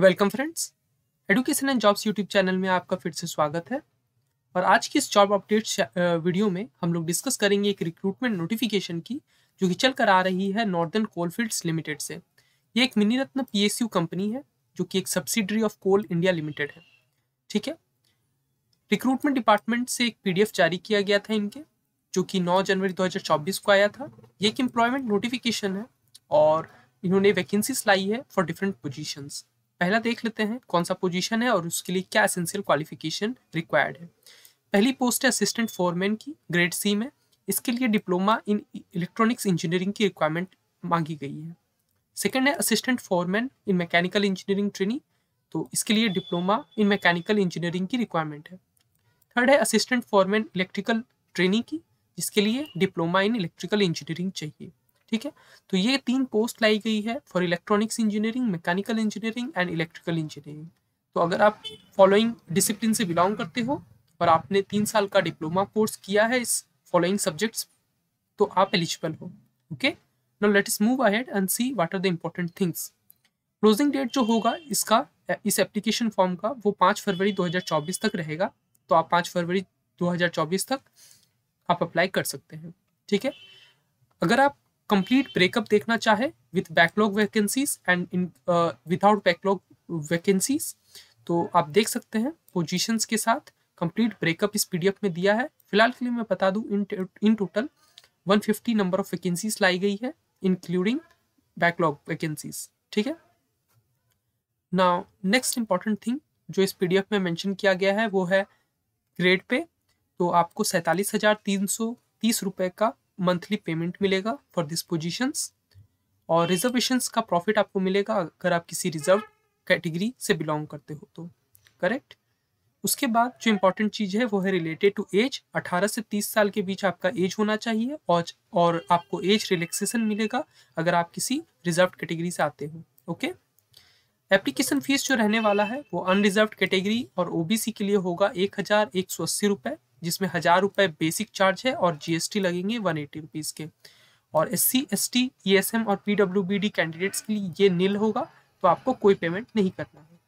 Welcome friends education and jobs YouTube channel में आपका फिर से स्वागत है और आज की इस जॉब अपडेट वीडियो में हम लोग डिस्कस करेंगे एक रिक्रूटमेंट नोटिफिकेशन की जो कि चल कर आ रही है नॉर्दर्न कोलफील्ड्स लिमिटेड से ये एक मिनी रत्न पी कंपनी है जो कि एक subsidiary of Coal India limited है ठीक है रिक्रूटमेंट डिपार्टमेंट से एक पी जारी किया गया था इनके जो कि नौ जनवरी दो को आया था ये एक एम्प्लॉयमेंट नोटिफिकेशन है और इन्होंने वैकेंसीज लाई है फॉर डिफरेंट पोजिशन पहला देख लेते हैं कौन सा पोजीशन है और उसके लिए क्या असेंशियल क्वालिफिकेशन रिक्वायर्ड है पहली पोस्ट है असिस्टेंट फोरमैन की ग्रेड सी में इसके लिए डिप्लोमा इन इलेक्ट्रॉनिक्स इंजीनियरिंग की रिक्वायरमेंट मांगी गई है सेकेंड है assistant foreman in mechanical engineering training तो इसके लिए डिप्लोमा इन मैकेनिकल इंजीनियरिंग की रिक्वायरमेंट है थर्ड है असिस्टेंट फॉरमैन इलेक्ट्रिकल ट्रेनिंग की जिसके लिए डिप्लोमा इन इलेक्ट्रिकल इंजीनियरिंग चाहिए ठीक है तो ये तीन पोस्ट लाई गई है for electronics engineering mechanical engineering and electrical engineering तो अगर आप फॉलोइंग डिसिप्लिन से बिलोंग करते हो और आपने तीन साल का डिप्लोमा कोर्स किया है इस फॉलोइंग सब्जेक्ट्स तो आप एलिजिबल हो okay now let us move ahead and see what are the important things closing date जो होगा इसका इस एप्लीकेशन फॉर्म का वो पाँच फरवरी दो तक रहेगा तो आप पाँच फरवरी दो तक आप अप्लाई कर सकते हैं ठीक है अगर आप कंप्लीट ब्रेकअप देखना चाहे with backlog vacancies and in without backlog vacancies तो आप देख सकते हैं पोजीशंस के साथ कंप्लीट ब्रेकअप इस पीडीएफ में दिया है फिलहाल के लिए मैं बता दूं in in total 150 number of vacancies लाई गई है इंक्लूडिंग बैकलॉग वैकेंसीज ठीक है ना नेक्स्ट इंपॉर्टेंट थिंग जो इस पी में मैंशन किया गया है वो है ग्रेड पे तो आपको सैंतालीस हजार तीन सौ तीस रुपये का मंथली पेमेंट मिलेगा फॉर दिस पोजिशन और रिजर्वेशन का प्रॉफिट आपको मिलेगा अगर आप किसी रिजर्व कैटेगरी से बिलोंग करते हो तो करेक्ट उसके बाद जो इम्पोर्टेंट चीज़ है वो है रिलेटेड टू एज 18 से 30 साल के बीच आपका एज होना चाहिए और और आपको एज रिलैक्सेशन मिलेगा अगर आप किसी रिजर्व कैटेगरी से आते हो ओके एप्लीकेशन फीस जो रहने वाला है वो अनरिजर्व कैटेगरी और ओबीसी के लिए होगा एक हज़ार एक सौ अस्सी रुपए जिसमें हज़ार रुपए बेसिक चार्ज है और जीएसटी लगेंगे वन एटी रुपीज़ के और S C S T E S M और P W B D candidates के लिए ये नील होगा तो आपको कोई पेमेंट नहीं करना है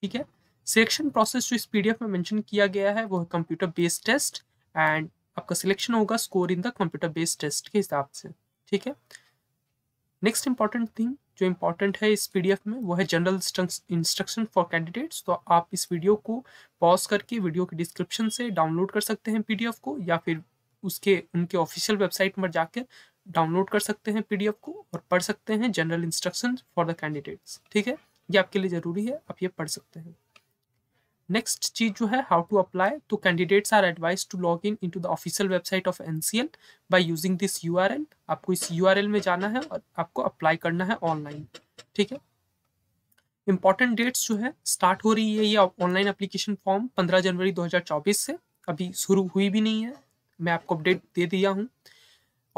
ठीक है सिलेक्शन प्रोसेस जो इस पी एफ में मेंशन किया गया है वो है कंप्यूटर बेस्ड टेस्ट एंड आपका सिलेक्शन होगा score in the computer based test के हिसाब से ठीक है नेक्स्ट इंपॉर्टेंट थिंग जो इम्पोर्टेंट है इस पीडीएफ में वो है जनरल इंस्ट्रक्शन फॉर कैंडिडेट्स तो आप इस वीडियो को पॉज करके वीडियो के डिस्क्रिप्शन से डाउनलोड कर सकते हैं पीडीएफ को या फिर उसके उनके ऑफिशियल वेबसाइट पर जाकर डाउनलोड कर सकते हैं पीडीएफ को और पढ़ सकते हैं general instruction for the candidates ठीक है ये आपके लिए ज़रूरी है आप ये पढ़ सकते हैं नेक्स्ट चीज जो है हाउ टू अप्लाई तो candidates are advise to log in into the official website of NCL by using this URL आपको इस यूआरएल में जाना है और आपको अप्लाई करना है ऑनलाइन ठीक है इंपॉर्टेंट डेट्स जो है स्टार्ट हो रही है ये ऑनलाइन अप्लीकेशन फॉर्म पंद्रह जनवरी दो से अभी शुरू हुई भी नहीं है मैं आपको अपडेट दे दिया हूँ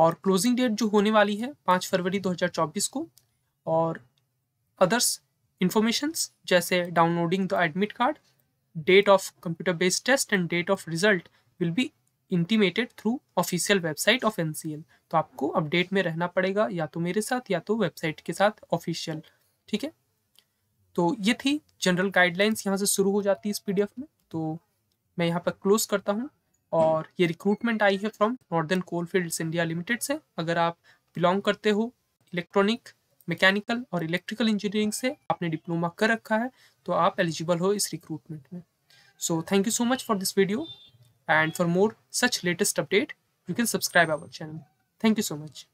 और क्लोजिंग डेट जो होने वाली है पाँच फरवरी दो को और अदर्स इन्फॉर्मेशंस जैसे downloading the admit card date of computer-based test and date of result will be intimated through official website of NCL. तो आपको अपडेट में रहना पड़ेगा या तो मेरे साथ या तो वेबसाइट के साथ ऑफिशियल ठीक है तो ये थी जनरल गाइडलाइंस यहाँ से शुरू हो जाती है इस पीडीएफ में तो मैं यहाँ पर क्लोज करता हूँ और ये रिक्रूटमेंट आई है from northern coal field India limited से अगर आप बिलोंग करते हो इलेक्ट्रॉनिक मैकेनिकल और इलेक्ट्रिकल इंजीनियरिंग से आपने डिप्लोमा कर रखा है तो आप एलिजिबल हो इस रिक्रूटमेंट में so thank you so much for this video and for more such latest update you can subscribe our channel thank you so much